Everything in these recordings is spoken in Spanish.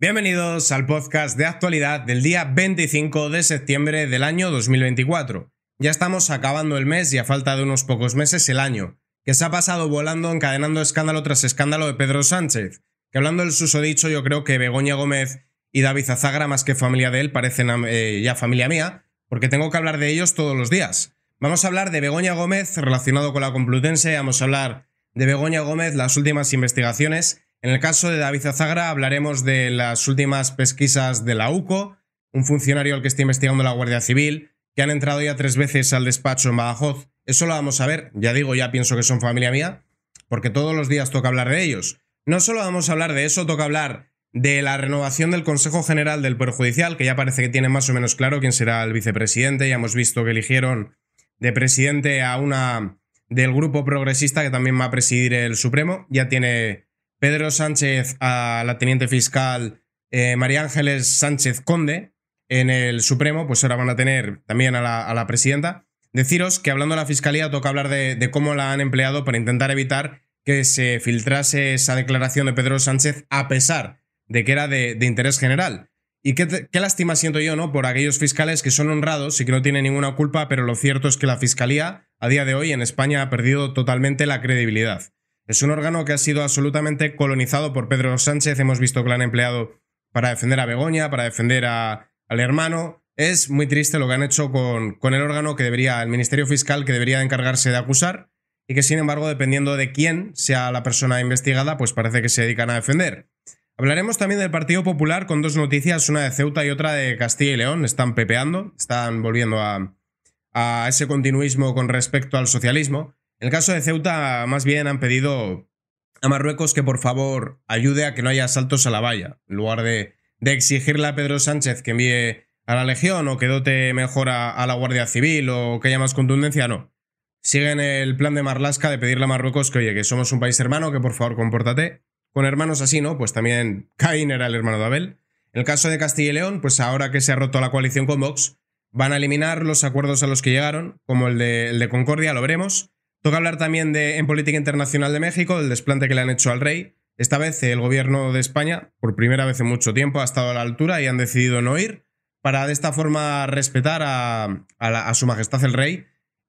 Bienvenidos al podcast de actualidad del día 25 de septiembre del año 2024. Ya estamos acabando el mes y a falta de unos pocos meses el año, que se ha pasado volando encadenando escándalo tras escándalo de Pedro Sánchez, que hablando del susodicho yo creo que Begoña Gómez y David Zazagra, más que familia de él, parecen eh, ya familia mía, porque tengo que hablar de ellos todos los días. Vamos a hablar de Begoña Gómez relacionado con la Complutense, vamos a hablar de Begoña Gómez, las últimas investigaciones, en el caso de David Zazagra hablaremos de las últimas pesquisas de la UCO, un funcionario al que está investigando la Guardia Civil, que han entrado ya tres veces al despacho en Badajoz. Eso lo vamos a ver, ya digo, ya pienso que son familia mía, porque todos los días toca hablar de ellos. No solo vamos a hablar de eso, toca hablar de la renovación del Consejo General del Poder Judicial, que ya parece que tiene más o menos claro quién será el vicepresidente. Ya hemos visto que eligieron de presidente a una del grupo progresista que también va a presidir el Supremo. Ya tiene Pedro Sánchez a la teniente fiscal eh, María Ángeles Sánchez Conde en el Supremo, pues ahora van a tener también a la, presidenta. Deciros que hablando de la fiscalía, toca hablar de, cómo la han empleado para intentar evitar que se filtrase esa declaración de Pedro Sánchez a pesar de que era de, interés general. Y qué, qué, lástima siento yo, ¿no? Por aquellos fiscales que son honrados y que no tienen ninguna culpa, pero lo cierto es que la fiscalía a día de hoy en España ha perdido totalmente la credibilidad. Es un órgano que ha sido absolutamente colonizado por Pedro Sánchez. Hemos visto que lo han empleado para defender a Begoña, para defender al hermano. Es muy triste lo que han hecho con, el órgano que debería, el Ministerio Fiscal, que debería encargarse de acusar y que sin embargo, dependiendo de quién sea la persona investigada, pues parece que se dedican a defender. Hablaremos también del Partido Popular con dos noticias, una de Ceuta y otra de Castilla y León. Están pepeando, están volviendo a ese continuismo con respecto al socialismo. En el caso de Ceuta, más bien han pedido a Marruecos que por favor ayude a que no haya asaltos a la valla, en lugar de, exigirle a Pedro Sánchez que envíe a la Legión o que dote mejor a, la Guardia Civil o que haya más contundencia, no. Siguen el plan de Marlasca de pedirle a Marruecos que, oye, que somos un país hermano, que por favor compórtate. Con hermanos así, ¿no? Pues también Caín era el hermano de Abel. En el caso de Castilla y León, pues ahora que se ha roto la coalición con Vox, van a eliminar los acuerdos a los que llegaron, como el de, el de Concordia, lo veremos. Toca hablar también de, en política internacional de México, del desplante que le han hecho al rey. Esta vez eh, el gobierno de España, por primera vez en mucho tiempo, ha estado a la altura y han decidido no ir para de esta forma respetar a, su majestad el rey.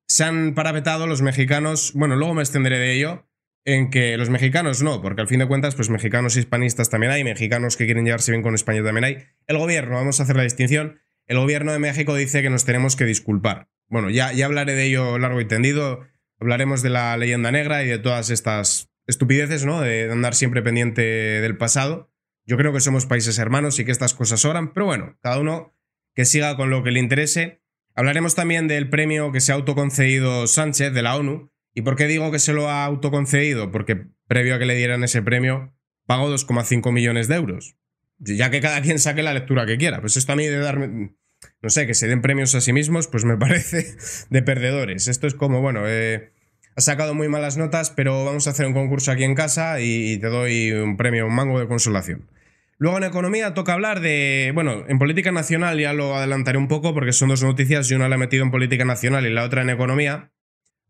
Se han parapetado los mexicanos, bueno, luego me extenderé de ello, en que los mexicanos no, porque al fin de cuentas, pues mexicanos y hispanistas también hay, mexicanos que quieren llevarse bien con España también hay. El gobierno, vamos a hacer la distinción, el gobierno de México dice que nos tenemos que disculpar. Bueno, ya, ya hablaré de ello largo y tendido. Hablaremos de la leyenda negra y de todas estas estupideces, ¿no? De andar siempre pendiente del pasado. Yo creo que somos países hermanos y que estas cosas oran, pero bueno, cada uno que siga con lo que le interese. Hablaremos también del premio que se ha autoconcedido Sánchez de la ONU. ¿Y por qué digo que se lo ha autoconcedido? Porque previo a que le dieran ese premio, pagó 2,5 millones de euros. Ya que cada quien saque la lectura que quiera. Pues esto a mí de darme, no sé, que se den premios a sí mismos, pues me parece de perdedores. Esto es como, bueno, eh, ha sacado muy malas notas, pero vamos a hacer un concurso aquí en casa y te doy un premio, un mango de consolación. Luego en economía toca hablar de, bueno, en política nacional ya lo adelantaré un poco porque son dos noticias y una la he metido en política nacional y la otra en economía.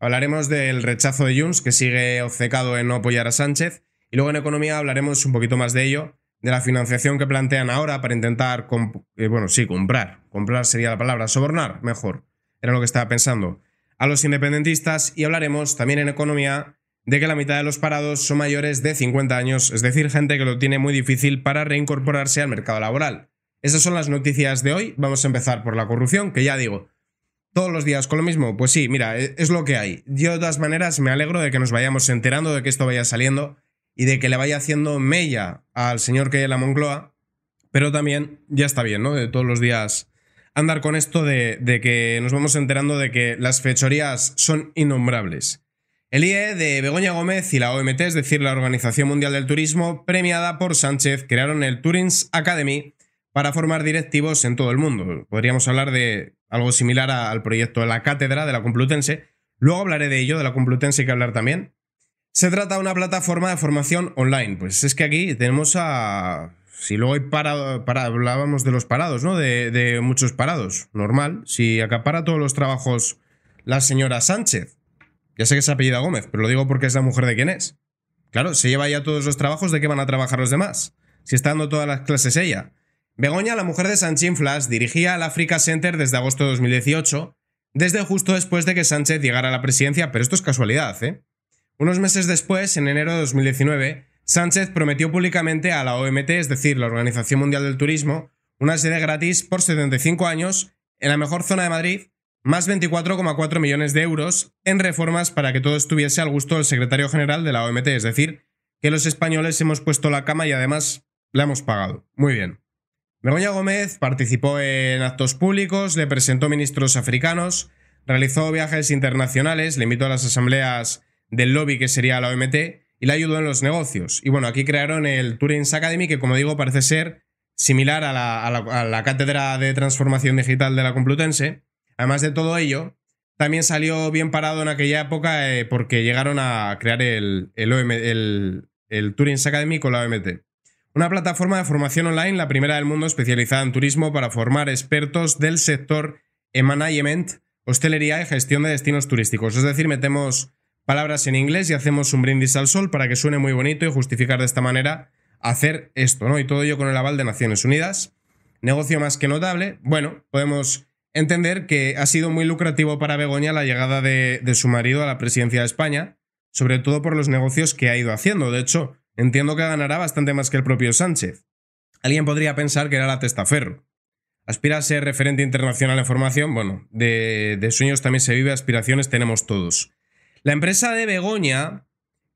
Hablaremos del rechazo de Junts que sigue obcecado en no apoyar a Sánchez y luego en economía hablaremos un poquito más de ello de la financiación que plantean ahora para intentar, eh, bueno, sí, comprar, comprar sería la palabra, sobornar, mejor, era lo que estaba pensando, a los independentistas y hablaremos también en economía de que la mitad de los parados son mayores de 50 años, es decir, gente que lo tiene muy difícil para reincorporarse al mercado laboral. Esas son las noticias de hoy, vamos a empezar por la corrupción, que ya digo, todos los días con lo mismo, pues sí, mira, e-, es lo que hay. Yo de todas maneras me alegro de que nos vayamos enterando de que esto vaya saliendo y de que le vaya haciendo mella al señor que hay la Moncloa, pero también ya está bien, ¿no? De todos los días andar con esto de, que nos vamos enterando de que las fechorías son innombrables. El IE de Begoña Gómez y la OMT, es decir, la Organización Mundial del Turismo, premiada por Sánchez, crearon el Tourings Academy para formar directivos en todo el mundo. Podríamos hablar de algo similar al proyecto de la cátedra de la Complutense. Luego hablaré de ello, de la Complutense hay que hablar también. Se trata de una plataforma de formación online. Pues es que aquí tenemos a. Si luego hay para, hablábamos de los parados, ¿no? De, muchos parados, normal. Si acapara todos los trabajos la señora Sánchez, ya sé que es apellida Gómez, pero lo digo porque es la mujer de quien es. Claro, se lleva ya todos los trabajos, ¿de qué van a trabajar los demás? Si está dando todas las clases ella. Begoña, la mujer de Sanchín Flash, dirigía al Africa Center desde agosto de 2018, desde justo después de que Sánchez llegara a la presidencia, pero esto es casualidad, ¿eh? Unos meses después, en enero de 2019, Sánchez prometió públicamente a la OMT, es decir, la Organización Mundial del Turismo, una sede gratis por 75 años en la mejor zona de Madrid, más 24,4 millones de euros en reformas para que todo estuviese al gusto del secretario general de la OMT, es decir, que los españoles hemos puesto la cama y además la hemos pagado. Muy bien. Begoña Gómez participó en actos públicos, le presentó ministros africanos, realizó viajes internacionales, le invitó a las asambleas del lobby que sería la OMT y la ayudó en los negocios. Y bueno, aquí crearon el Turing's Academy, que como digo parece ser similar a la, a la, Cátedra de Transformación Digital de la Complutense. Además de todo ello, también salió bien parado en aquella época eh, porque llegaron a crear el, el, el, Academy con la OMT. Una plataforma de formación online, la primera del mundo especializada en turismo para formar expertos del sector en management, hostelería y gestión de destinos turísticos. Es decir, metemos palabras en inglés y hacemos un brindis al sol para que suene muy bonito y justificar de esta manera hacer esto, ¿no? Y todo ello con el aval de Naciones Unidas. Negocio más que notable. Bueno, podemos entender que ha sido muy lucrativo para Begoña la llegada de, su marido a la presidencia de España, sobre todo por los negocios que ha ido haciendo. De hecho, entiendo que ganará bastante más que el propio Sánchez. Alguien podría pensar que era la testaferro. Aspira a ser referente internacional en formación. Bueno, de sueños también se vive, aspiraciones tenemos todos. La empresa de Begoña,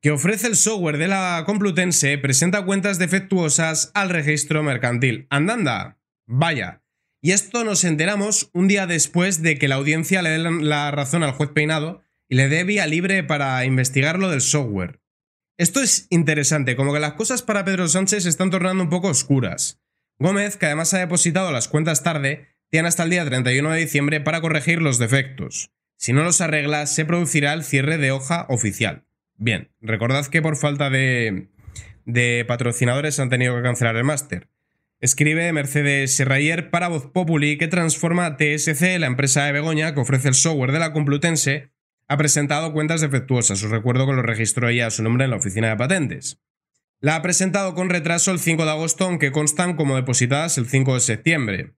que ofrece el software de la Complutense, presenta cuentas defectuosas al registro mercantil. Andanda, vaya. Y esto nos enteramos un día después de que la audiencia le dé la razón al juez peinado y le dé vía libre para investigar lo del software. Esto es interesante, como que las cosas para Pedro Sánchez se están tornando un poco oscuras. Gómez, que además ha depositado las cuentas tarde, tiene hasta el día 31 de diciembre para corregir los defectos. Si no los arregla, se producirá el cierre de hoja oficial. Bien, recordad que por falta de, patrocinadores han tenido que cancelar el máster. Escribe Mercedes Serrayer para Voz Populi que transforma TSC, la empresa de Begoña que ofrece el software de la Complutense, ha presentado cuentas defectuosas. Os recuerdo que lo registró ella a su nombre en la oficina de patentes. La ha presentado con retraso el 5 de agosto, aunque constan como depositadas el 5 de septiembre.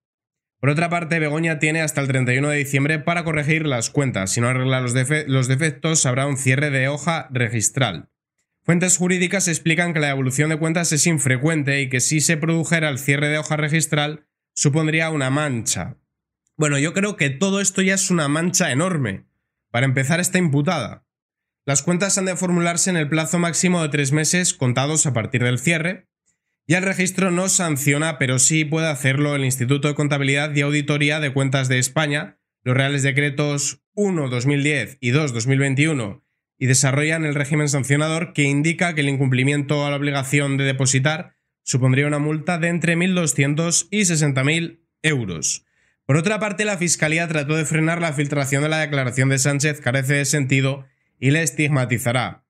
Por otra parte, Begoña tiene hasta el 31 de diciembre para corregir las cuentas. Si no arregla los, defectos, habrá un cierre de hoja registral. Fuentes jurídicas explican que la devolución de cuentas es infrecuente y que si se produjera el cierre de hoja registral, supondría una mancha. Bueno, yo creo que todo esto ya es una mancha enorme. Para empezar, esta imputada. Las cuentas han de formularse en el plazo máximo de tres meses contados a partir del cierre, ya el registro no sanciona, pero sí puede hacerlo el Instituto de Contabilidad y Auditoría de Cuentas de España, los Reales Decretos 1-2010 y 2-2021, y desarrollan el régimen sancionador que indica que el incumplimiento a la obligación de depositar supondría una multa de entre 1.200 y 60.000 euros. Por otra parte, la Fiscalía trató de frenar la filtración de la declaración de Sánchez carece de sentido y le estigmatizará.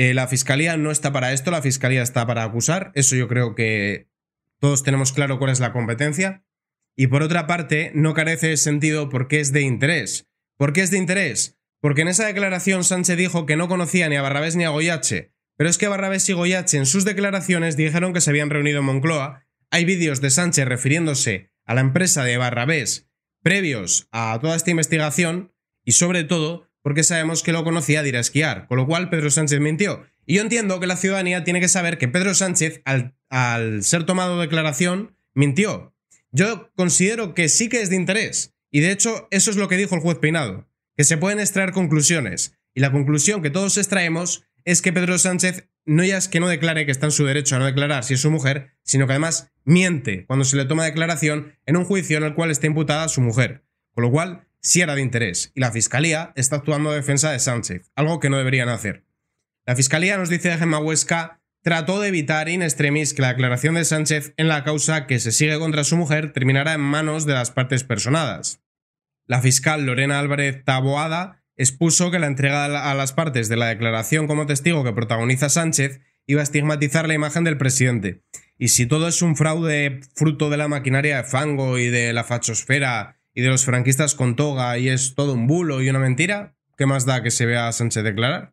Eh, la fiscalía no está para esto, la fiscalía está para acusar. Eso yo creo que todos tenemos claro cuál es la competencia. Y por otra parte, no carece de sentido porque es de interés. ¿Por qué es de interés? Porque en esa declaración Sánchez dijo que no conocía ni a Barrabés ni a Goyache. Pero es que Barrabés y Goyache en sus declaraciones dijeron que se habían reunido en Moncloa. Hay vídeos de Sánchez refiriéndose a la empresa de Barrabés previos a toda esta investigación y sobre todo porque sabemos que lo conocía de ir a esquiar, con lo cual Pedro Sánchez mintió. Y yo entiendo que la ciudadanía tiene que saber que Pedro Sánchez, al, ser tomado declaración, mintió. Yo considero que sí que es de interés, y de hecho eso es lo que dijo el juez Peinado, que se pueden extraer conclusiones, y la conclusión que todos extraemos es que Pedro Sánchez no ya es que no declare que está en su derecho a no declarar si es su mujer, sino que además miente cuando se le toma declaración en un juicio en el cual está imputada su mujer. Con lo cual, si era de interés y la Fiscalía está actuando a defensa de Sánchez, algo que no deberían hacer. La Fiscalía nos dice Gemma Huesca trató de evitar in extremis que la aclaración de Sánchez en la causa que se sigue contra su mujer terminara en manos de las partes personadas. La fiscal Lorena Álvarez Taboada expuso que la entrega a las partes de la declaración como testigo que protagoniza Sánchez iba a estigmatizar la imagen del presidente. Y si todo es un fraude fruto de la maquinaria de fango y de la fachosfera y de los franquistas con toga y es todo un bulo y una mentira, ¿qué más da que se vea a Sánchez declarar?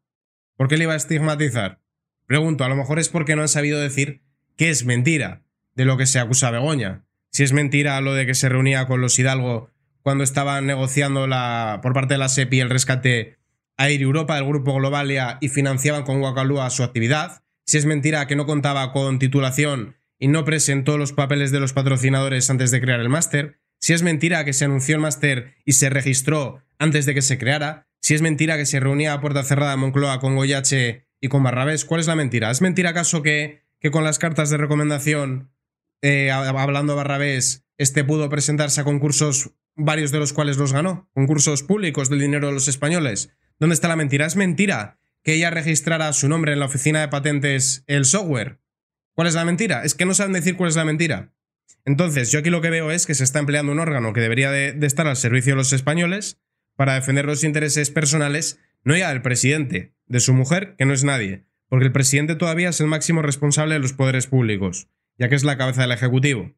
¿Por qué le iba a estigmatizar? Pregunto, a lo mejor es porque no han sabido decir que es mentira de lo que se acusa a Begoña. Si es mentira lo de que se reunía con los Hidalgo cuando estaban negociando la, por parte de la SEPI el rescate a Air Europa el grupo Globalia y financiaban con Guacalúa su actividad. Si es mentira que no contaba con titulación y no presentó los papeles de los patrocinadores antes de crear el máster. Si es mentira que se anunció el máster y se registró antes de que se creara, si es mentira que se reunía a puerta cerrada Moncloa con Goyache y con Barrabés, ¿cuál es la mentira? ¿Es mentira acaso que, con las cartas de recomendación, eh, hablando Barrabés, este pudo presentarse a concursos, varios de los cuales los ganó? Concursos públicos del dinero de los españoles. ¿Dónde está la mentira? ¿Es mentira que ella registrara su nombre en la oficina de patentes el software? ¿Cuál es la mentira? Es que no saben decir cuál es la mentira. Entonces, yo aquí lo que veo es que se está empleando un órgano que debería de, estar al servicio de los españoles para defender los intereses personales, no ya del presidente, de su mujer, que no es nadie, porque el presidente todavía es el máximo responsable de los poderes públicos, ya que es la cabeza del Ejecutivo.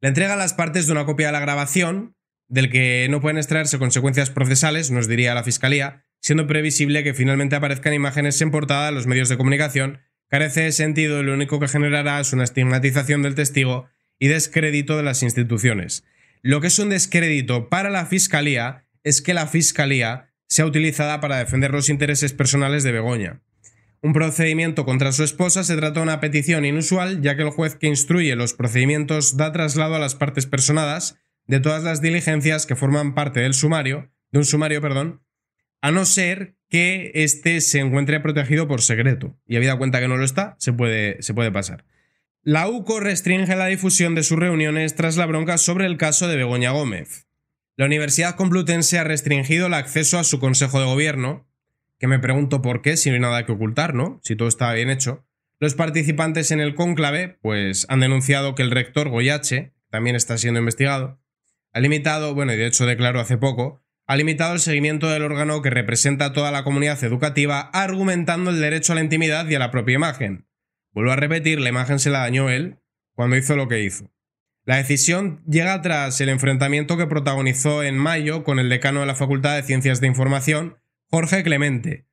Le entrega las partes de una copia de la grabación, del que no pueden extraerse consecuencias procesales, nos diría la Fiscalía, siendo previsible que finalmente aparezcan imágenes en portada en los medios de comunicación, carece de sentido y lo único que generará es una estigmatización del testigo y descrédito de las instituciones. Lo que es un descrédito para la Fiscalía es que la Fiscalía sea utilizada para defender los intereses personales de Begoña. Un procedimiento contra su esposa se trata de una petición inusual, ya que el juez que instruye los procedimientos da traslado a las partes personadas de todas las diligencias que forman parte del sumario, de un sumario, perdón, a no ser que éste se encuentre protegido por secreto. Y habida cuenta que no lo está, se puede, se puede pasar. La UCO restringe la difusión de sus reuniones tras la bronca sobre el caso de Begoña Gómez. La Universidad Complutense ha restringido el acceso a su Consejo de Gobierno, que me pregunto por qué, si no hay nada que ocultar, ¿no? Si todo estaba bien hecho. Los participantes en el cónclave, pues, han denunciado que el rector Goyache, también está siendo investigado, ha limitado, bueno, y de hecho declaró hace poco, ha limitado el seguimiento del órgano que representa a toda la comunidad educativa, argumentando el derecho a la intimidad y a la propia imagen Vuelvo a repetir, la imagen se la dañó él cuando hizo lo que hizo. La decisión llega tras el enfrentamiento que protagonizó en mayo con el decano de la Facultad de Ciencias de Información, Jorge Clemente.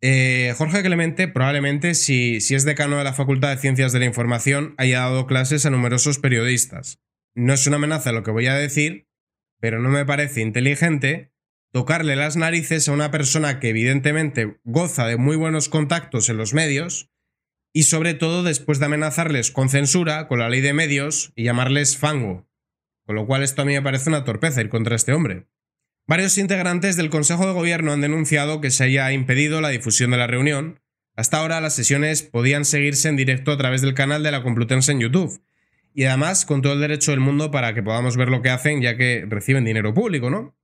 Eh, Jorge Clemente probablemente, si, si es decano de la Facultad de Ciencias de la Información, haya dado clases a numerosos periodistas. No es una amenaza lo que voy a decir, pero no me parece inteligente tocarle las narices a una persona que evidentemente goza de muy buenos contactos en los medios y sobre todo después de amenazarles con censura, con la ley de medios y llamarles fango. Con lo cual esto a mí me parece una torpeza ir contra este hombre. Varios integrantes del Consejo de Gobierno han denunciado que se haya impedido la difusión de la reunión. Hasta ahora las sesiones podían seguirse en directo a través del canal de la Complutense en YouTube. Y además con todo el derecho del mundo para que podamos ver lo que hacen ya que reciben dinero público, ¿no?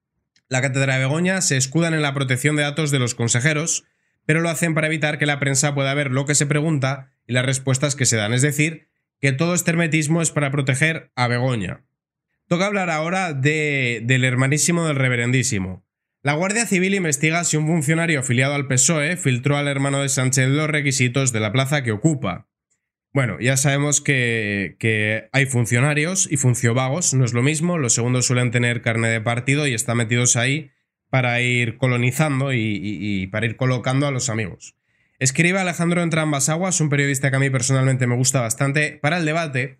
La Cátedra de Begoña se escudan en la protección de datos de los consejeros pero lo hacen para evitar que la prensa pueda ver lo que se pregunta y las respuestas que se dan, es decir, que todo este hermetismo es para proteger a Begoña. Toca hablar ahora del hermanísimo del reverendísimo. La Guardia Civil investiga si un funcionario afiliado al PSOE filtró al hermano de Sánchez los requisitos de la plaza que ocupa. Bueno, ya sabemos que, hay funcionarios y funcionarios no es lo mismo, los segundos suelen tener carne de partido y están metidos ahí para ir colonizando y, para ir colocando a los amigos. Escribe Alejandro Entrambas Aguas, un periodista que a mí personalmente me gusta bastante, para el debate.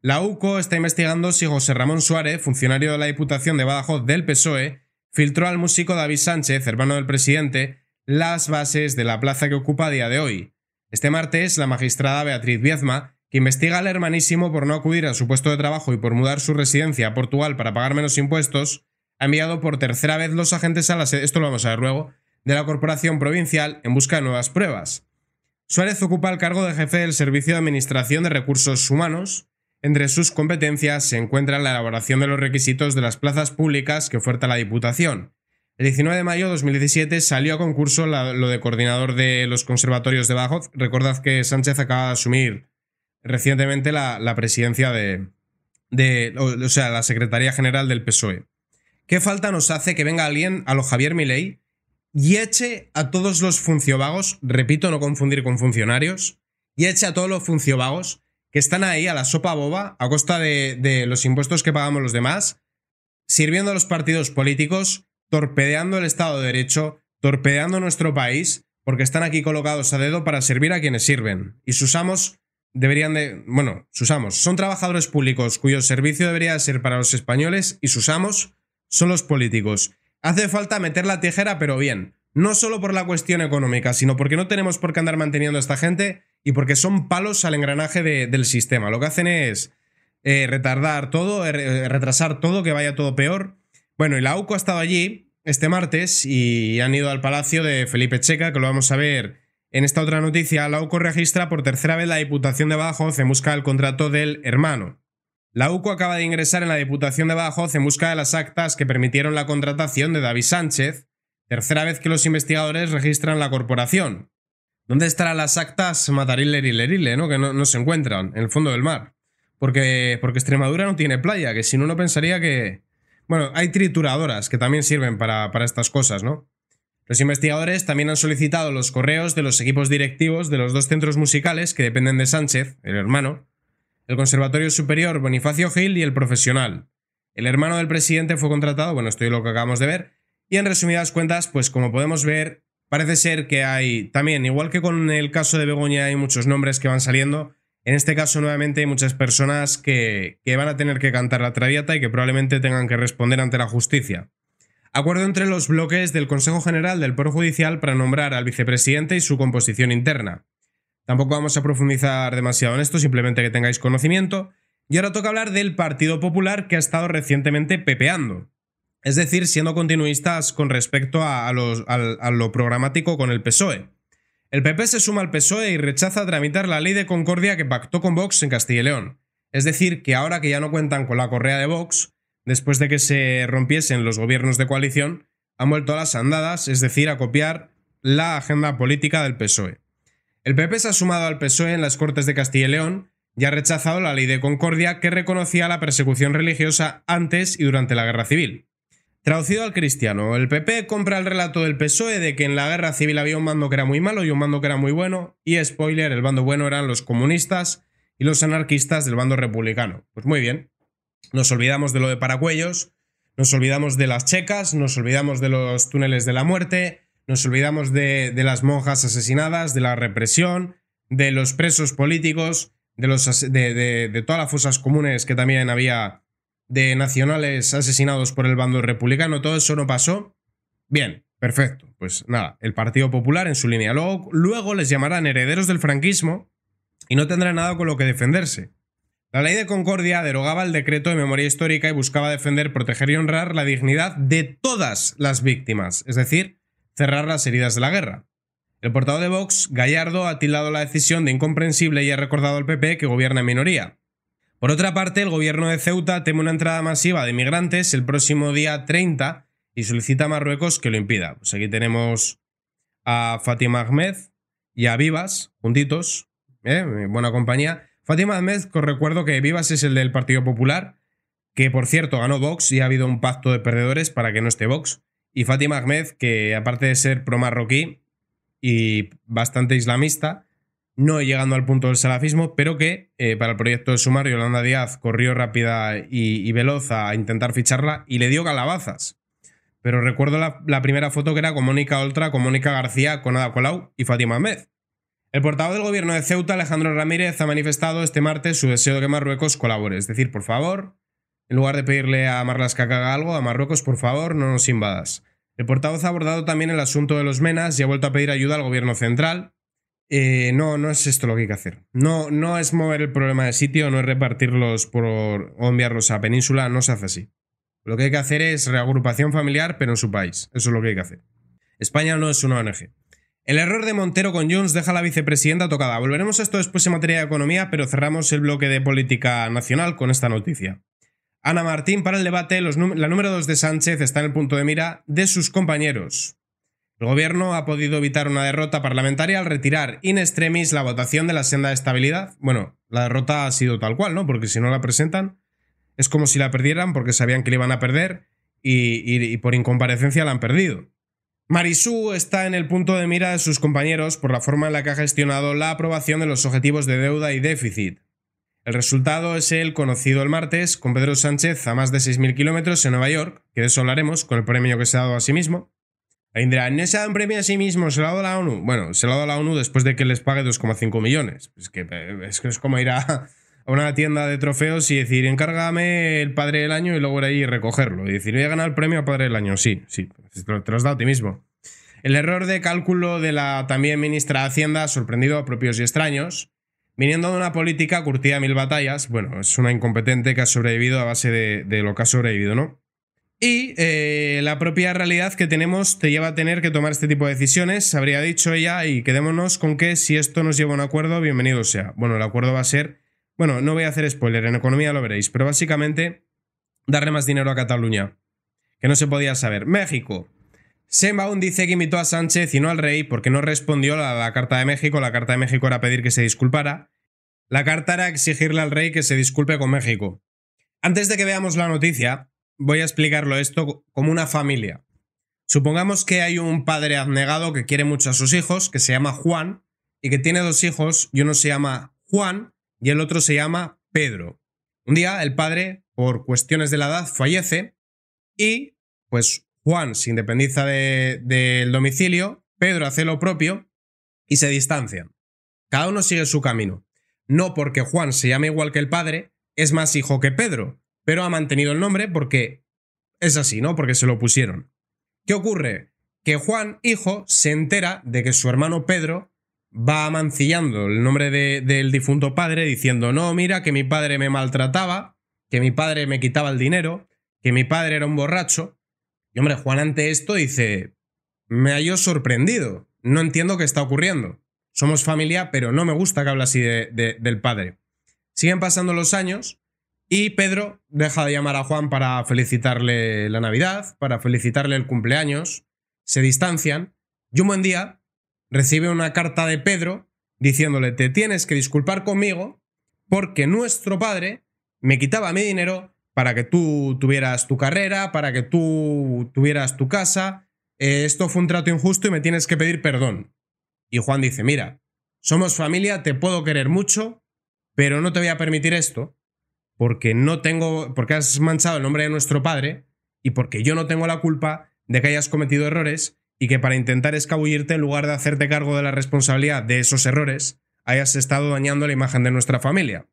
La UCO está investigando si José Ramón Suárez, funcionario de la Diputación de Badajoz del PSOE, filtró al músico David Sánchez, hermano del presidente, las bases de la plaza que ocupa a día de hoy. Este martes, la magistrada Beatriz Viezma, que investiga al hermanísimo por no acudir a su puesto de trabajo y por mudar su residencia a Portugal para pagar menos impuestos, ha enviado por tercera vez los agentes a la sede, esto lo vamos a ver luego, de la Corporación Provincial en busca de nuevas pruebas. Suárez ocupa el cargo de jefe del Servicio de Administración de Recursos Humanos. Entre sus competencias se encuentra la elaboración de los requisitos de las plazas públicas que oferta la Diputación. El 19 de mayo de 2017 salió a concurso lo de coordinador de los conservatorios de Bajoz. Recordad que Sánchez acaba de asumir recientemente la, presidencia de, de, o sea, la Secretaría General del PSOE. ¿Qué falta nos hace que venga alguien a lo Javier Milei y eche a todos los funciovagos, repito, no confundir con funcionarios, y eche a todos los funciovagos que están ahí a la sopa boba a costa de, de los impuestos que pagamos los demás, sirviendo a los partidos políticos, torpedeando el Estado de Derecho, torpedeando nuestro país, porque están aquí colocados a dedo para servir a quienes sirven. Y sus amos deberían de... Bueno, sus amos. Son trabajadores públicos cuyo servicio debería ser para los españoles y sus amos son los políticos. Hace falta meter la tijera, pero bien. No solo por la cuestión económica, sino porque no tenemos por qué andar manteniendo a esta gente y porque son palos al engranaje del sistema. Lo que hacen es eh, retardar todo, eh, eh, retrasar todo, que vaya todo peor. Bueno, y la AUCO ha estado allí este martes y han ido al palacio de Felipe Checa, que lo vamos a ver en esta otra noticia. La AUCO registra por tercera vez la Diputación de Badajoz en busca del contrato del hermano. La UCO acaba de ingresar en la Diputación de Badajoz en busca de las actas que permitieron la contratación de David Sánchez, tercera vez que los investigadores registran la corporación. ¿Dónde estarán las actas Matarilerile, no? que no, se encuentran, en el fondo del mar? Porque, porque Extremadura no tiene playa, que si no, uno pensaría que... Bueno, hay trituradoras que también sirven para, para estas cosas, ¿no? Los investigadores también han solicitado los correos de los equipos directivos de los dos centros musicales que dependen de Sánchez, el hermano, el Conservatorio Superior Bonifacio Gil y el Profesional. El hermano del presidente fue contratado, bueno, esto es lo que acabamos de ver, y en resumidas cuentas, pues como podemos ver, parece ser que hay también, igual que con el caso de Begoña hay muchos nombres que van saliendo, en este caso nuevamente hay muchas personas que, van a tener que cantar la traviata y que probablemente tengan que responder ante la justicia. Acuerdo entre los bloques del Consejo General del Poder Judicial para nombrar al vicepresidente y su composición interna. Tampoco vamos a profundizar demasiado en esto, simplemente que tengáis conocimiento. Y ahora toca hablar del Partido Popular que ha estado recientemente pepeando. Es decir, siendo continuistas con respecto a, lo programático con el PSOE. El PP se suma al PSOE y rechaza tramitar la ley de concordia que pactó con Vox en Castilla y León. Es decir, que ahora que ya no cuentan con la correa de Vox, después de que se rompiesen los gobiernos de coalición, han vuelto a las andadas, es decir, a copiar la agenda política del PSOE. El PP se ha sumado al PSOE en las Cortes de Castilla y León y ha rechazado la ley de Concordia que reconocía la persecución religiosa antes y durante la Guerra Civil. Traducido al cristiano, el PP compra el relato del PSOE de que en la guerra civil había un mando que era muy malo y un mando que era muy bueno, y spoiler, el bando bueno eran los comunistas y los anarquistas del bando republicano. Pues muy bien, nos olvidamos de lo de Paracuellos, nos olvidamos de las checas, nos olvidamos de los túneles de la muerte, nos olvidamos de, las monjas asesinadas, de la represión, de los presos políticos, de, los, de, todas las fosas comunes que también había de nacionales asesinados por el bando republicano, todo eso no pasó. Bien, perfecto. Pues nada, el Partido Popular en su línea. Luego, luego les llamarán herederos del franquismo y no tendrán nada con lo que defenderse. La ley de Concordia derogaba el decreto de memoria histórica y buscaba defender, proteger y honrar la dignidad de todas las víctimas, es decir, cerrar las heridas de la guerra. El portavoz de Vox, Gallardo, ha tildado la decisión de incomprensible y ha recordado al PP que gobierna en minoría. Por otra parte, el gobierno de Ceuta teme una entrada masiva de migrantes el próximo día 30 y solicita a Marruecos que lo impida. Pues aquí tenemos a Fatima Ahmed y a Vivas, juntitos, ¿eh? eh buena compañía. Fatima Ahmed, os recuerdo que Vivas es el del Partido Popular, que por cierto ganó Vox y ha habido un pacto de perdedores para que no esté Vox. Y Fátima Ahmed, que aparte de ser pro-marroquí y bastante islamista, no llegando al punto del salafismo, pero que eh, para el proyecto de sumario, Yolanda Díaz corrió rápida y, veloz a intentar ficharla y le dio calabazas. Pero recuerdo la, primera foto que era con Mónica Oltra, con Mónica García, con Ada Colau y Fátima Ahmed. El portavoz del gobierno de Ceuta, Alejandro Ramírez, ha manifestado este martes su deseo de que Marruecos colabore. Es decir, por favor, en lugar de pedirle a Marlaska que haga algo, a Marruecos, por favor, no nos invadas. El portavoz ha abordado también el asunto de los menas y ha vuelto a pedir ayuda al gobierno central. Eh, no, no es esto lo que hay que hacer. No, no es mover el problema de sitio, no es repartirlos por, o enviarlos a península, no se hace así. Lo que hay que hacer es reagrupación familiar, pero en su país. Eso es lo que hay que hacer. España no es una ONG. El error de Montero con Jones deja a la vicepresidenta tocada. Volveremos a esto después en materia de economía, pero cerramos el bloque de política nacional con esta noticia. Ana Martín para el debate, la número 2 de Sánchez está en el punto de mira de sus compañeros. El gobierno ha podido evitar una derrota parlamentaria al retirar in extremis la votación de la senda de estabilidad. Bueno, la derrota ha sido tal cual, ¿no? Porque si no la presentan, es como si la perdieran porque sabían que la iban a perder y, y por incomparecencia la han perdido. Marisú está en el punto de mira de sus compañeros por la forma en la que ha gestionado la aprobación de los objetivos de deuda y déficit. El resultado es el conocido el martes con Pedro Sánchez a más de 6.000 kilómetros en Nueva York, que de eso hablaremos con el premio que se ha dado a sí mismo. Ahí dirá, no se ha dado un premio a sí mismo, se lo ha dado a la ONU. Bueno, se lo ha dado a la ONU después de que les pague 2,5 millones. Es que, eh, es que es como ir a, una tienda de trofeos y decir, encárgame el padre del año y luego ir ahí y recogerlo. Y decir, voy a ganar el premio a padre del año. Sí, sí, te lo, has dado a ti mismo. El error de cálculo de la también ministra de Hacienda ha sorprendido a propios y extraños. Viniendo de una política curtida a mil batallas, bueno, es una incompetente que ha sobrevivido a base de, lo que ha sobrevivido, ¿no? Y eh, la propia realidad que tenemos te lleva a tener que tomar este tipo de decisiones, habría dicho ella, y quedémonos con que si esto nos lleva a un acuerdo, bienvenido sea. Bueno, el acuerdo va a ser, bueno, no voy a hacer spoiler, en economía lo veréis, pero básicamente darle más dinero a Cataluña, que no se podía saber. México, Sembaun dice que imitó a Sánchez y no al rey porque no respondió a la Carta de México. La Carta de México era pedir que se disculpara. La carta era exigirle al rey que se disculpe con México. Antes de que veamos la noticia, voy a explicarlo esto como una familia. Supongamos que hay un padre abnegado que quiere mucho a sus hijos, que se llama Juan, y que tiene dos hijos, y uno se llama Juan y el otro se llama Pedro. Un día el padre, por cuestiones de la edad, fallece y pues Juan se independiza del domicilio, Pedro hace lo propio y se distancian. Cada uno sigue su camino. No porque Juan se llame igual que el padre, es más hijo que Pedro, pero ha mantenido el nombre porque es así, ¿no? Porque se lo pusieron. ¿Qué ocurre? Que Juan, hijo, se entera de que su hermano Pedro va amancillando el nombre del difunto padre diciendo, no, mira, que mi padre me maltrataba, que mi padre me quitaba el dinero, que mi padre era un borracho, y hombre, Juan ante esto dice, me hallo sorprendido, no entiendo qué está ocurriendo. Somos familia, pero no me gusta que hable así del padre. Siguen pasando los años y Pedro deja de llamar a Juan para felicitarle la Navidad, para felicitarle el cumpleaños, se distancian y un buen día recibe una carta de Pedro diciéndole, te tienes que disculpar conmigo porque nuestro padre me quitaba mi dinero para que tú tuvieras tu carrera, para que tú tuvieras tu casa. Eh, esto fue un trato injusto y me tienes que pedir perdón. Y Juan dice, mira, somos familia, te puedo querer mucho, pero no te voy a permitir esto, porque no tengo, porque has manchado el nombre de nuestro padre y porque yo no tengo la culpa de que hayas cometido errores y que para intentar escabullirte, en lugar de hacerte cargo de la responsabilidad de esos errores, hayas estado dañando la imagen de nuestra familia.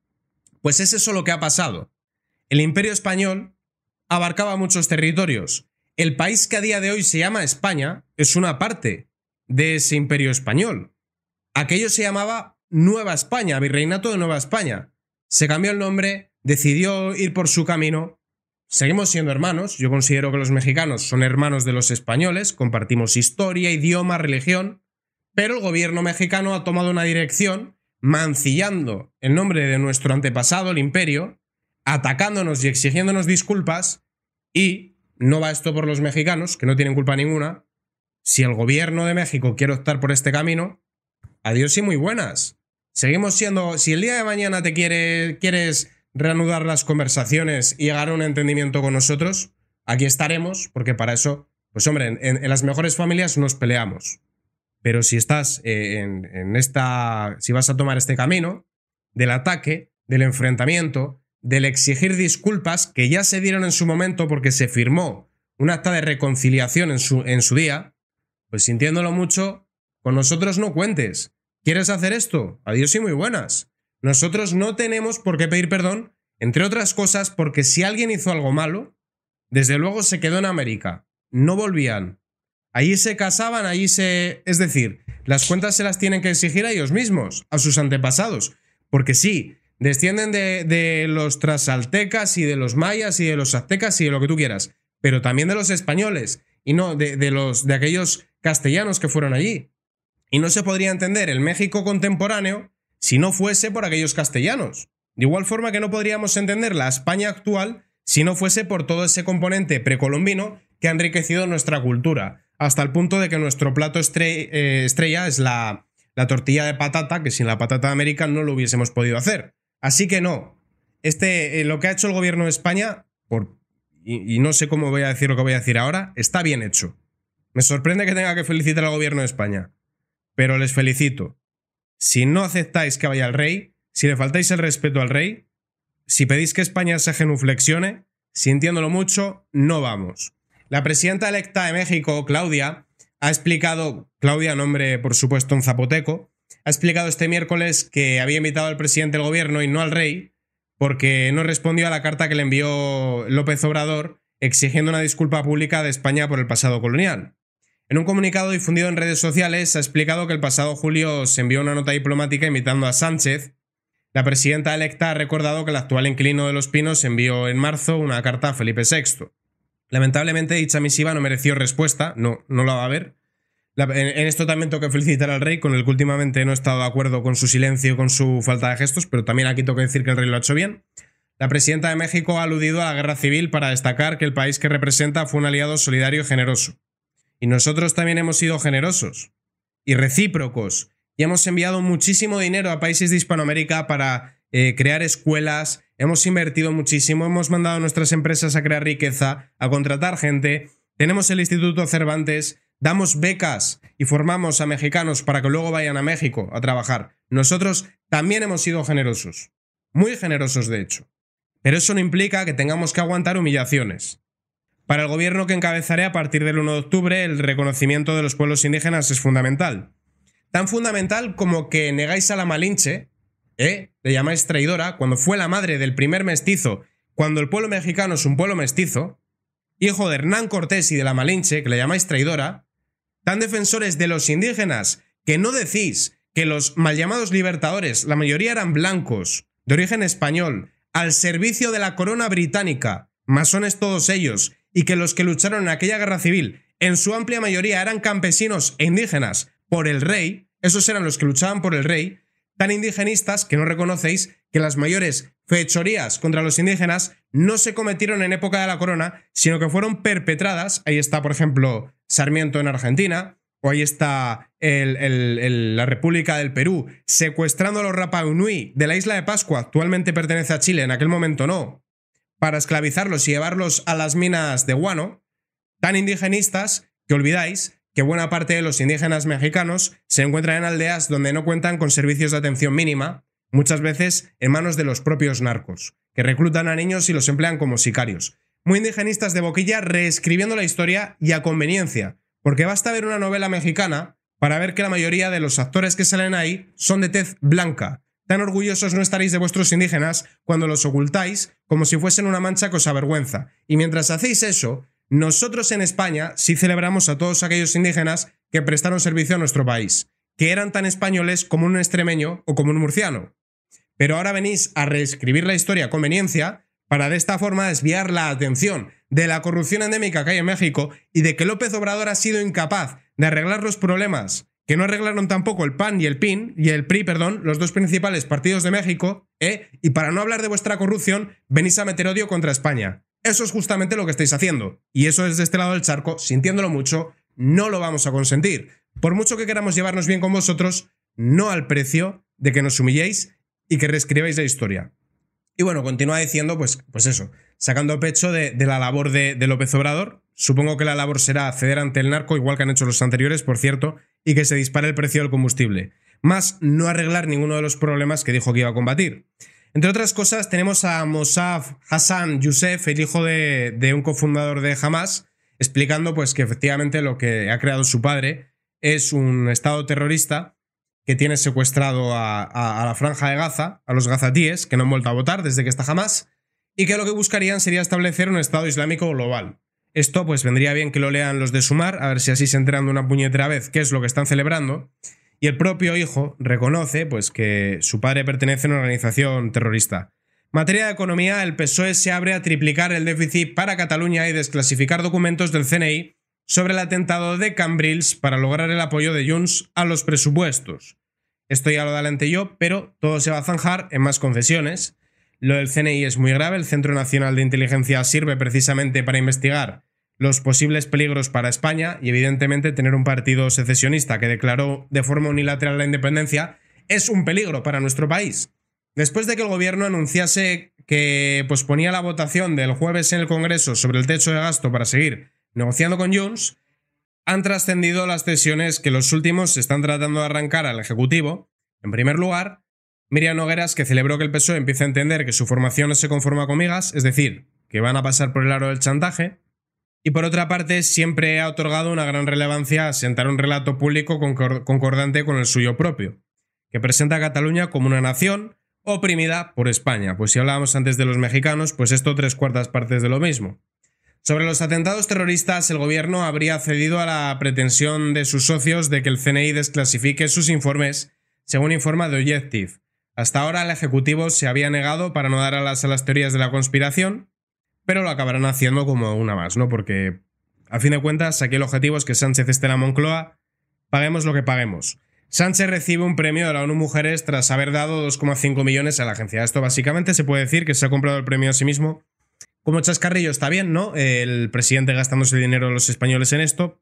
Pues es eso lo que ha pasado. El imperio español abarcaba muchos territorios. El país que a día de hoy se llama España es una parte de ese imperio español. Aquello se llamaba Nueva España, Virreinato de Nueva España. Se cambió el nombre, decidió ir por su camino. Seguimos siendo hermanos, yo considero que los mexicanos son hermanos de los españoles, compartimos historia, idioma, religión, pero el gobierno mexicano ha tomado una dirección mancillando el nombre de nuestro antepasado, el imperio, atacándonos y exigiéndonos disculpas y no va esto por los mexicanos, que no tienen culpa ninguna. Si el gobierno de México quiere optar por este camino, adiós y muy buenas. Seguimos siendo, si el día de mañana te quieres reanudar las conversaciones y llegar a un entendimiento con nosotros, aquí estaremos, porque para eso, pues hombre, en, las mejores familias nos peleamos. Pero si estás eh, en esta, si vas a tomar este camino del ataque, del enfrentamiento, del exigir disculpas que ya se dieron en su momento porque se firmó un acta de reconciliación en su, en su día, pues sintiéndolo mucho, con nosotros no cuentes. ¿Quieres hacer esto? Adiós y muy buenas. Nosotros no tenemos por qué pedir perdón, entre otras cosas, porque si alguien hizo algo malo, desde luego se quedó en América. No volvían. Allí se casaban, allí se... Es decir, las cuentas se las tienen que exigir a ellos mismos, a sus antepasados. Porque sí, Descienden de, los trasaltecas y de los mayas y de los aztecas y de lo que tú quieras, pero también de los españoles y no de, los, de aquellos castellanos que fueron allí. Y no se podría entender el México contemporáneo si no fuese por aquellos castellanos. De igual forma que no podríamos entender la España actual si no fuese por todo ese componente precolombino que ha enriquecido nuestra cultura, hasta el punto de que nuestro plato eh, estrella es la, la tortilla de patata, que sin la patata de América no lo hubiésemos podido hacer. Así que no, este, eh, lo que ha hecho el gobierno de España, por, y, no sé cómo voy a decir lo que voy a decir ahora, está bien hecho. Me sorprende que tenga que felicitar al gobierno de España, pero les felicito. Si no aceptáis que vaya el rey, si le faltáis el respeto al rey, si pedís que España se genuflexione, sintiéndolo mucho, no vamos. La presidenta electa de México, Claudia, ha explicado, Claudia, nombre por supuesto un zapoteco, ha explicado este miércoles que había invitado al presidente del gobierno y no al rey, porque no respondió a la carta que le envió López Obrador exigiendo una disculpa pública de España por el pasado colonial. En un comunicado difundido en redes sociales, ha explicado que el pasado julio se envió una nota diplomática invitando a Sánchez. La presidenta electa ha recordado que el actual inquilino de Los Pinos envió en marzo una carta a Felipe VI. Lamentablemente, dicha misiva no mereció respuesta, no, no la va a ver, en, esto también tengo que felicitar al rey, con el que últimamente no he estado de acuerdo con su silencio, con su falta de gestos, pero también aquí tengo que decir que el rey lo ha hecho bien. La presidenta de México ha aludido a la guerra civil para destacar que el país que representa fue un aliado solidario y generoso. Y nosotros también hemos sido generosos y recíprocos. Y hemos enviado muchísimo dinero a países de Hispanoamérica para eh, crear escuelas, hemos invertido muchísimo, hemos mandado a nuestras empresas a crear riqueza, a contratar gente. Tenemos el Instituto Cervantes, damos becas y formamos a mexicanos para que luego vayan a México a trabajar. Nosotros también hemos sido generosos, muy generosos de hecho. Pero eso no implica que tengamos que aguantar humillaciones. Para el gobierno que encabezaré a partir del 1 de octubre, el reconocimiento de los pueblos indígenas es fundamental. Tan fundamental como que negáis a la Malinche, ¿eh? le llamáis traidora, cuando fue la madre del primer mestizo, cuando el pueblo mexicano es un pueblo mestizo, hijo de Hernán Cortés y de la Malinche, que le llamáis traidora, tan defensores de los indígenas que no decís que los mal llamados libertadores, la mayoría eran blancos, de origen español, al servicio de la corona británica, masones todos ellos, y que los que lucharon en aquella guerra civil, en su amplia mayoría eran campesinos e indígenas por el rey, esos eran los que luchaban por el rey, tan indigenistas que no reconocéis que las mayores fechorías contra los indígenas no se cometieron en época de la corona, sino que fueron perpetradas, ahí está por ejemplo Sarmiento en Argentina, o ahí está la República del Perú secuestrando a los Rapa de la isla de Pascua, actualmente pertenece a Chile, en aquel momento no, para esclavizarlos y llevarlos a las minas de guano, tan indigenistas que olvidáis que buena parte de los indígenas mexicanos se encuentran en aldeas donde no cuentan con servicios de atención mínima, muchas veces en manos de los propios narcos, que reclutan a niños y los emplean como sicarios muy indigenistas de boquilla reescribiendo la historia y a conveniencia, porque basta ver una novela mexicana para ver que la mayoría de los actores que salen ahí son de tez blanca. Tan orgullosos no estaréis de vuestros indígenas cuando los ocultáis como si fuesen una mancha que os avergüenza. Y mientras hacéis eso, nosotros en España sí celebramos a todos aquellos indígenas que prestaron servicio a nuestro país, que eran tan españoles como un extremeño o como un murciano. Pero ahora venís a reescribir la historia a conveniencia para de esta forma desviar la atención de la corrupción endémica que hay en México y de que López Obrador ha sido incapaz de arreglar los problemas que no arreglaron tampoco el PAN y el PIN y el PRI, perdón, los dos principales partidos de México, ¿eh? y para no hablar de vuestra corrupción, venís a meter odio contra España. Eso es justamente lo que estáis haciendo. Y eso es de este lado del charco, sintiéndolo mucho, no lo vamos a consentir. Por mucho que queramos llevarnos bien con vosotros, no al precio de que nos humilléis y que reescribáis la historia. Y bueno, continúa diciendo, pues, pues eso, sacando pecho de, la labor de, López Obrador. Supongo que la labor será ceder ante el narco, igual que han hecho los anteriores, por cierto, y que se dispare el precio del combustible. Más no arreglar ninguno de los problemas que dijo que iba a combatir. Entre otras cosas, tenemos a Mossad Hassan Youssef, el hijo de, un cofundador de Hamas, explicando pues, que efectivamente lo que ha creado su padre es un estado terrorista que tiene secuestrado a, la franja de Gaza, a los gazatíes, que no han vuelto a votar desde que está jamás, y que lo que buscarían sería establecer un Estado Islámico global. Esto pues vendría bien que lo lean los de Sumar, a ver si así se enteran de una puñetera vez qué es lo que están celebrando. Y el propio hijo reconoce pues que su padre pertenece a una organización terrorista. materia de economía, el PSOE se abre a triplicar el déficit para Cataluña y desclasificar documentos del CNI sobre el atentado de Cambrils para lograr el apoyo de Junts a los presupuestos. Esto ya lo adelante yo, pero todo se va a zanjar en más concesiones. Lo del CNI es muy grave, el Centro Nacional de Inteligencia sirve precisamente para investigar los posibles peligros para España y evidentemente tener un partido secesionista que declaró de forma unilateral la independencia es un peligro para nuestro país. Después de que el gobierno anunciase que posponía la votación del jueves en el Congreso sobre el techo de gasto para seguir negociando con Junts, han trascendido las cesiones que los últimos están tratando de arrancar al Ejecutivo. En primer lugar, Miriam Nogueras, que celebró que el PSOE empiece a entender que su formación no se conforma con migas, es decir, que van a pasar por el aro del chantaje. Y por otra parte, siempre ha otorgado una gran relevancia a sentar un relato público concordante con el suyo propio, que presenta a Cataluña como una nación oprimida por España. Pues si hablábamos antes de los mexicanos, pues esto tres cuartas partes de lo mismo. Sobre los atentados terroristas, el gobierno habría cedido a la pretensión de sus socios de que el CNI desclasifique sus informes, según informa The Objective. Hasta ahora el Ejecutivo se había negado para no dar alas a las teorías de la conspiración, pero lo acabarán haciendo como una más, ¿no? Porque, a fin de cuentas, aquí el objetivo es que Sánchez esté en la Moncloa, paguemos lo que paguemos. Sánchez recibe un premio de la ONU Mujeres tras haber dado 2,5 millones a la agencia. Esto básicamente se puede decir que se ha comprado el premio a sí mismo como chascarrillo está bien, ¿no? El presidente gastándose dinero de los españoles en esto,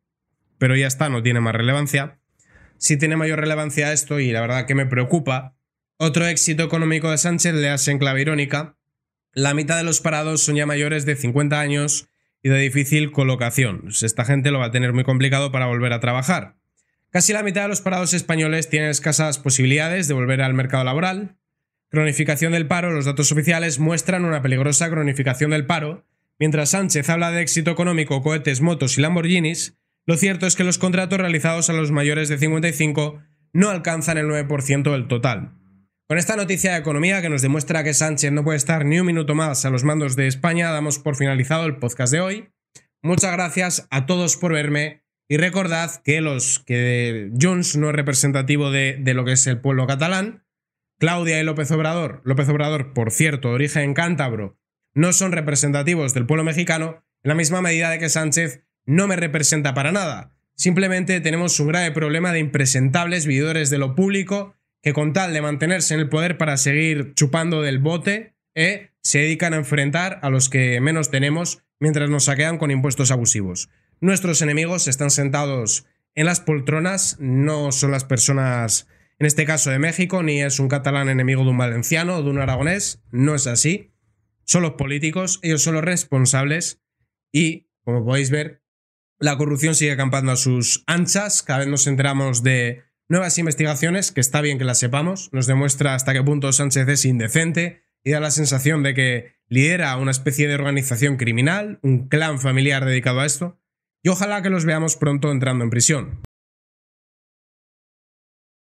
pero ya está, no tiene más relevancia. Sí tiene mayor relevancia esto y la verdad que me preocupa. Otro éxito económico de Sánchez le hace en clave irónica. La mitad de los parados son ya mayores de 50 años y de difícil colocación. Pues esta gente lo va a tener muy complicado para volver a trabajar. Casi la mitad de los parados españoles tienen escasas posibilidades de volver al mercado laboral. Cronificación del paro. Los datos oficiales muestran una peligrosa cronificación del paro. Mientras Sánchez habla de éxito económico, cohetes, motos y Lamborghinis, lo cierto es que los contratos realizados a los mayores de 55 no alcanzan el 9% del total. Con esta noticia de economía que nos demuestra que Sánchez no puede estar ni un minuto más a los mandos de España, damos por finalizado el podcast de hoy. Muchas gracias a todos por verme y recordad que los que Jones no es representativo de lo que es el pueblo catalán Claudia y López Obrador, López Obrador, por cierto, de origen cántabro, no son representativos del pueblo mexicano, en la misma medida de que Sánchez no me representa para nada. Simplemente tenemos un grave problema de impresentables vidores de lo público que con tal de mantenerse en el poder para seguir chupando del bote, eh, se dedican a enfrentar a los que menos tenemos mientras nos saquean con impuestos abusivos. Nuestros enemigos están sentados en las poltronas, no son las personas en este caso de México, ni es un catalán enemigo de un valenciano o de un aragonés, no es así. Son los políticos, ellos son los responsables y, como podéis ver, la corrupción sigue acampando a sus anchas, cada vez nos enteramos de nuevas investigaciones, que está bien que las sepamos, nos demuestra hasta qué punto Sánchez es indecente y da la sensación de que lidera una especie de organización criminal, un clan familiar dedicado a esto, y ojalá que los veamos pronto entrando en prisión.